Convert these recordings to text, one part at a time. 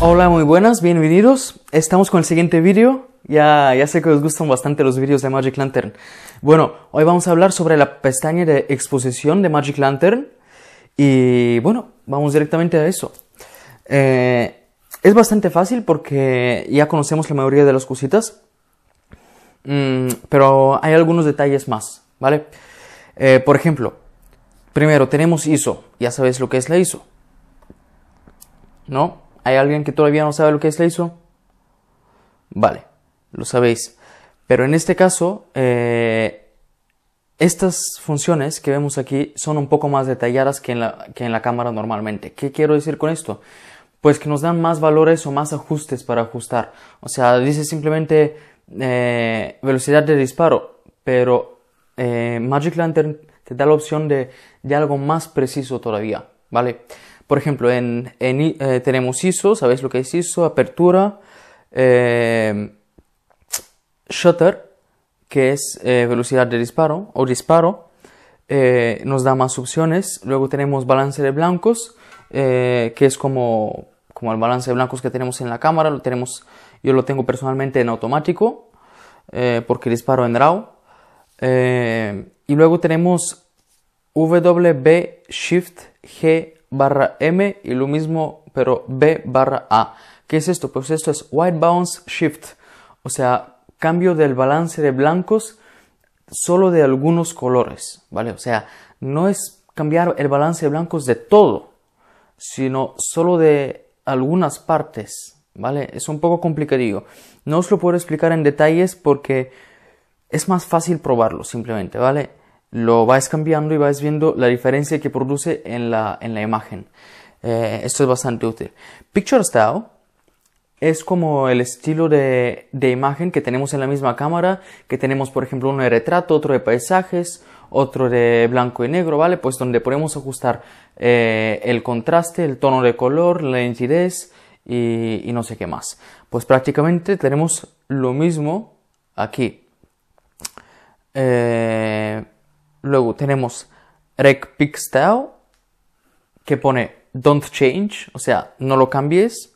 Hola, muy buenas, bienvenidos. Estamos con el siguiente vídeo. Ya, ya sé que os gustan bastante los vídeos de Magic Lantern. Bueno, hoy vamos a hablar sobre la pestaña de exposición de Magic Lantern. Y bueno, vamos directamente a eso. Eh, es bastante fácil porque ya conocemos la mayoría de las cositas. Mm, pero hay algunos detalles más, ¿vale? Eh, por ejemplo, primero tenemos ISO. Ya sabéis lo que es la ISO. ¿No? ¿Hay alguien que todavía no sabe lo que es hizo Vale, lo sabéis. Pero en este caso, eh, estas funciones que vemos aquí son un poco más detalladas que en, la, que en la cámara normalmente. ¿Qué quiero decir con esto? Pues que nos dan más valores o más ajustes para ajustar. O sea, dice simplemente eh, velocidad de disparo, pero eh, Magic Lantern te da la opción de, de algo más preciso todavía, ¿vale? Por ejemplo, en, eh, tenemos ISO, ¿sabéis lo que es ISO? Apertura, eh, shutter, que es eh, velocidad de disparo o disparo, nos da más opciones. Luego tenemos balance de blancos, que es como, como el balance de blancos que tenemos en la cámara, lo tenemos, yo lo tengo personalmente en automático, porque disparo en RAW. y luego tenemos WB Shift G barra M y lo mismo pero B barra A. ¿Qué es esto? Pues esto es white bounce shift, o sea, cambio del balance de blancos solo de algunos colores, ¿vale? O sea, no es cambiar el balance de blancos de todo, sino solo de algunas partes, ¿vale? Es un poco complicadillo. No os lo puedo explicar en detalles porque es más fácil probarlo simplemente, ¿vale? lo vais cambiando y vais viendo la diferencia que produce en la, en la imagen. Eh, esto es bastante útil. Picture Style es como el estilo de, imagen que tenemos en la misma cámara, que tenemos por ejemplo uno de retrato, otro de paisajes, otro de blanco y negro, ¿vale? Pues donde podemos ajustar eh, el contraste, el tono de color, la nitidez y, no sé qué más. Pues prácticamente tenemos lo mismo aquí. Eh, Luego tenemos rec Pixel que pone don't change, o sea, no lo cambies.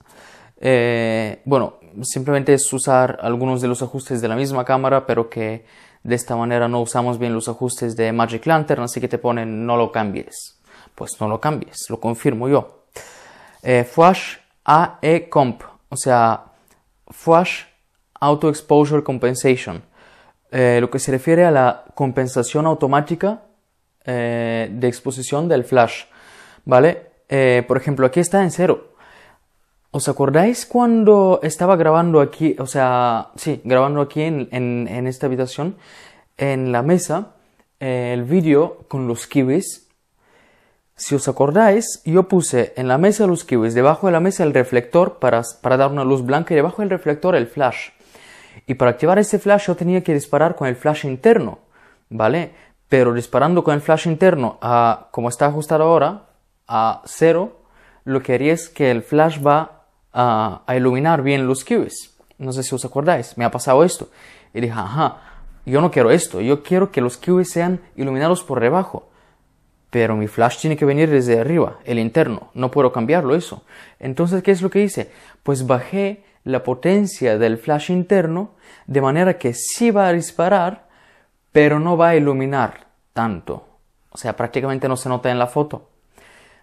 Eh, bueno, simplemente es usar algunos de los ajustes de la misma cámara, pero que de esta manera no usamos bien los ajustes de Magic Lantern, así que te ponen no lo cambies. Pues no lo cambies, lo confirmo yo. Eh, flash AE Comp, o sea, Flash Auto Exposure Compensation. Eh, lo que se refiere a la compensación automática eh, de exposición del flash, ¿vale? Eh, por ejemplo, aquí está en cero. ¿Os acordáis cuando estaba grabando aquí, o sea, sí, grabando aquí en, esta habitación, en la mesa, el vídeo con los kiwis? Si os acordáis, yo puse en la mesa los kiwis, debajo de la mesa el reflector para, para dar una luz blanca y debajo del reflector el flash. Y para activar ese flash yo tenía que disparar con el flash interno, ¿vale? Pero disparando con el flash interno a, como está ajustado ahora, a cero, lo que haría es que el flash va a, iluminar bien los cubes. No sé si os acordáis, me ha pasado esto. Y dije, ajá, yo no quiero esto, yo quiero que los cubes sean iluminados por debajo. Pero mi flash tiene que venir desde arriba, el interno, no puedo cambiarlo eso. Entonces, ¿qué es lo que hice? Pues bajé la potencia del flash interno de manera que sí va a disparar pero no va a iluminar tanto. O sea, prácticamente no se nota en la foto.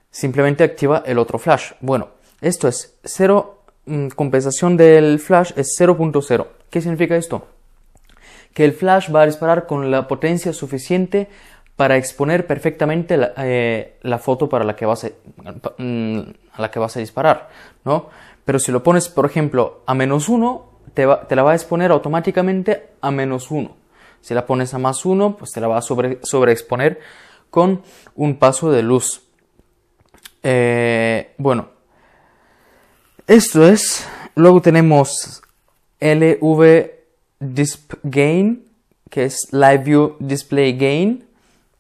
Simplemente activa el otro flash. Bueno, esto es cero mm, compensación del flash es 0.0. ¿Qué significa esto? Que el flash va a disparar con la potencia suficiente para exponer perfectamente la, eh, foto para la que va mm, a, la que vas a disparar, ¿no? Pero si lo pones, por ejemplo, a menos 1, te, la va a exponer automáticamente a menos 1. Si la pones a más 1, pues te la va a sobre, sobreexponer con un paso de luz. Eh, bueno, esto es. Luego tenemos LV Disp Gain, que es Live View Display Gain.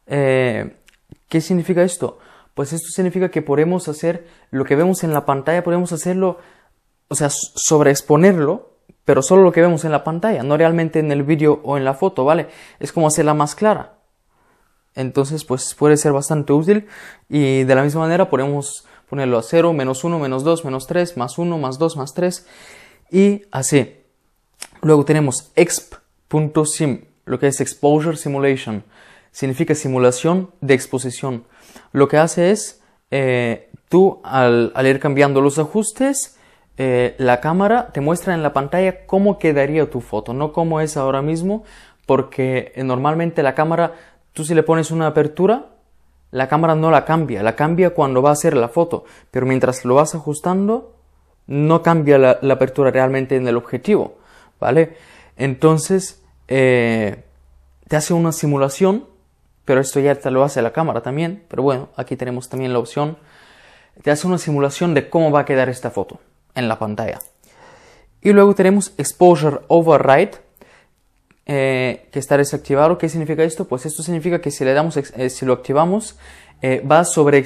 Eh, ¿Qué significa esto? Pues esto significa que podemos hacer lo que vemos en la pantalla, podemos hacerlo o sea, sobreexponerlo, pero solo lo que vemos en la pantalla, no realmente en el vídeo o en la foto, ¿vale? Es como hacerla más clara. Entonces, pues puede ser bastante útil y de la misma manera podemos ponerlo a 0, menos 1, menos 2, menos 3, más 1, más 2, más 3 y así. Luego tenemos exp.sim, lo que es exposure simulation. Significa simulación de exposición. Lo que hace es, eh, tú al ir cambiando los ajustes, eh, la cámara te muestra en la pantalla cómo quedaría tu foto, no cómo es ahora mismo, porque eh, normalmente la cámara, tú si le pones una apertura, la cámara no la cambia, la cambia cuando va a hacer la foto, pero mientras lo vas ajustando, no cambia la, apertura realmente en el objetivo, ¿vale? Entonces, eh, te hace una simulación, pero esto ya te lo hace la cámara también, pero bueno, aquí tenemos también la opción, te hace una simulación de cómo va a quedar esta foto en la pantalla. Y luego tenemos Exposure Override, eh, que está desactivado. ¿Qué significa esto? Pues esto significa que si le damos, eh, si lo activamos, eh, va a sobre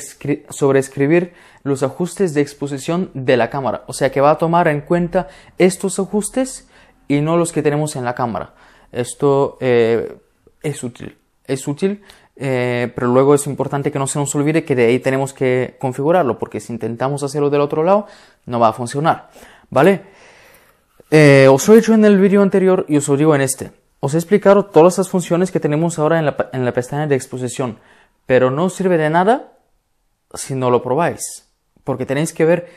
sobreescribir los ajustes de exposición de la cámara. O sea que va a tomar en cuenta estos ajustes y no los que tenemos en la cámara. Esto es útil. Es útil eh, pero luego es importante que no se nos olvide que de ahí tenemos que configurarlo, porque si intentamos hacerlo del otro lado, no va a funcionar, ¿vale? Eh, os lo he hecho en el vídeo anterior y os lo digo en este. Os he explicado todas las funciones que tenemos ahora en la, pestaña de exposición, pero no sirve de nada si no lo probáis, porque tenéis que ver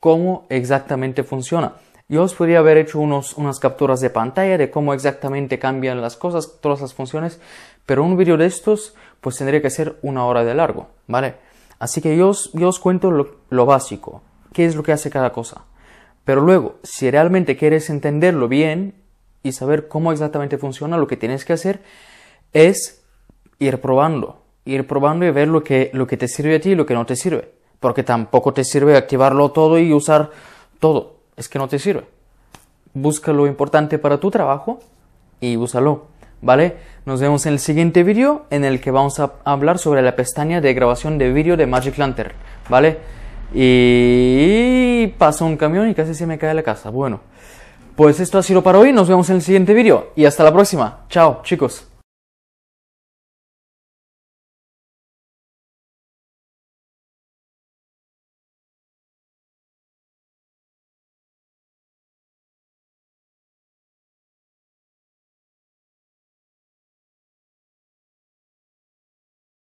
cómo exactamente funciona. Yo os podría haber hecho unas capturas de pantalla de cómo exactamente cambian las cosas, todas las funciones, pero un vídeo de estos, pues tendría que ser una hora de largo, ¿vale? Así que yo os, cuento lo, básico, qué es lo que hace cada cosa. Pero luego, si realmente quieres entenderlo bien y saber cómo exactamente funciona, lo que tienes que hacer es ir probando, ir probando y ver lo que, lo que te sirve a ti y lo que no te sirve. Porque tampoco te sirve activarlo todo y usar todo. Es que no te sirve. Busca lo importante para tu trabajo y úsalo. ¿vale? Nos vemos en el siguiente vídeo en el que vamos a hablar sobre la pestaña de grabación de vídeo de Magic Lantern, ¿vale? Y pasó un camión y casi se me cae la casa. Bueno, pues esto ha sido para hoy. Nos vemos en el siguiente vídeo y hasta la próxima. Chao, chicos.